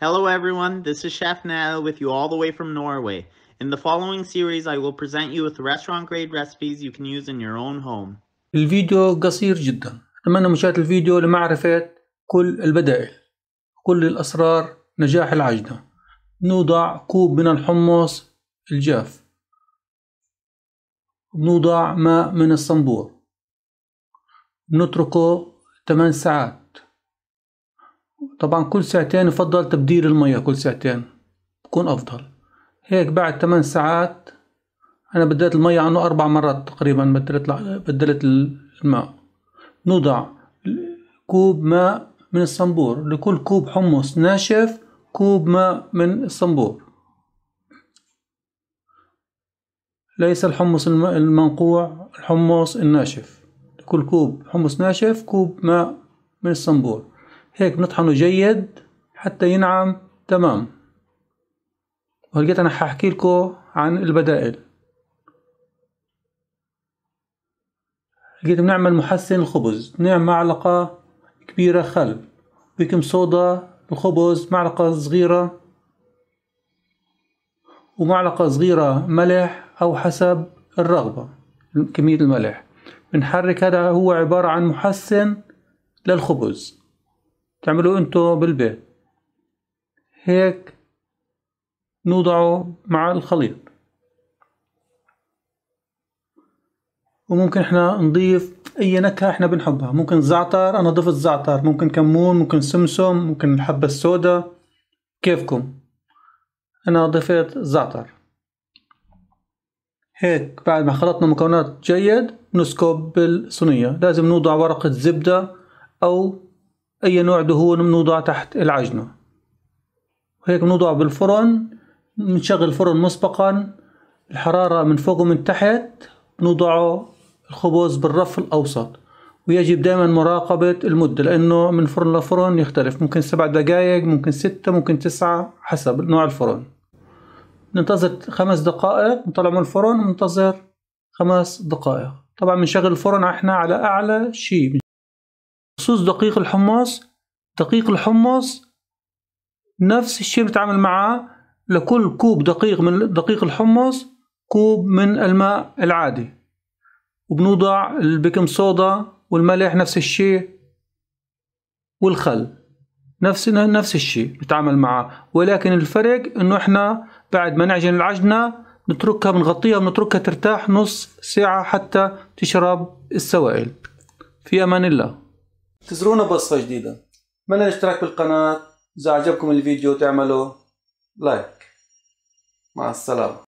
Hello everyone, this is Chef Nell with you all the way from Norway. In the following series I will present you with restaurant grade recipes you can use in your own home. الفيديو قصير جدا أتمنى مشاهدة الفيديو لمعرفة كل البدائل كل الأسرار نجاح العجنة نوضع كوب من الحمص الجاف بنوضع ماء من الصنبور بنتركه 8 ساعات طبعا كل ساعتين يفضل تبديل المية كل ساعتين بكون أفضل هيك بعد 8 ساعات أنا بدلت المية عنه أربع مرات تقريبا بدلت بدلت الماء نوضع كوب ماء من الصنبور لكل كوب حمص ناشف كوب ماء من الصنبور ليس الحمص المنقوع الحمص الناشف لكل كوب حمص ناشف كوب ماء من الصنبور هيك نطحنه جيد حتى ينعم تمام وهلقيت أنا ححكي لكم عن البدائل لقيت بنعمل محسن الخبز نعمل معلقة كبيرة خل بيكم صودا الخبز معلقة صغيرة ومعلقة صغيرة ملح أو حسب الرغبة كمية الملح بنحرك هذا هو عبارة عن محسن للخبز تعملوه انتو بالبيت هيك نوضعه مع الخليط وممكن احنا نضيف اي نكهة احنا بنحبها ممكن زعتر انا ضفت زعتر ممكن كمون ممكن سمسم ممكن الحبة السوداء كيفكم انا ضفت زعتر هيك بعد ما خلطنا مكونات جيد نسكب بالصينية لازم نوضع ورقة زبدة او أي نوع دهون بنوضع تحت العجنة هيك بنوضع بالفرن بنشغل الفرن مسبقا الحرارة من فوق ومن تحت بنوضعه الخبز بالرف الأوسط ويجب دائما مراقبة المدة لأنه من فرن لفرن يختلف ممكن سبع دقائق ممكن ستة ممكن تسعة حسب نوع الفرن ننتظر خمس دقائق نطلع من الفرن ننتظر خمس دقائق طبعا بنشغل الفرن احنا على أعلى شيء بخصوص دقيق الحمص دقيق الحمص نفس الشيء بتعمل معاه لكل كوب دقيق من دقيق الحمص كوب من الماء العادي وبنوضع البيكنج صودا والملح نفس الشيء والخل نفس نفس الشيء بتعمل معاه ولكن الفرق انه احنا بعد ما نعجن العجنه نتركها بنغطيها بنتركها ترتاح نص ساعه حتى تشرب السوائل في امان الله تزرونا بصفة جديدة من الاشتراك بالقناة إذا عجبكم الفيديو تعملوا لايك مع السلامة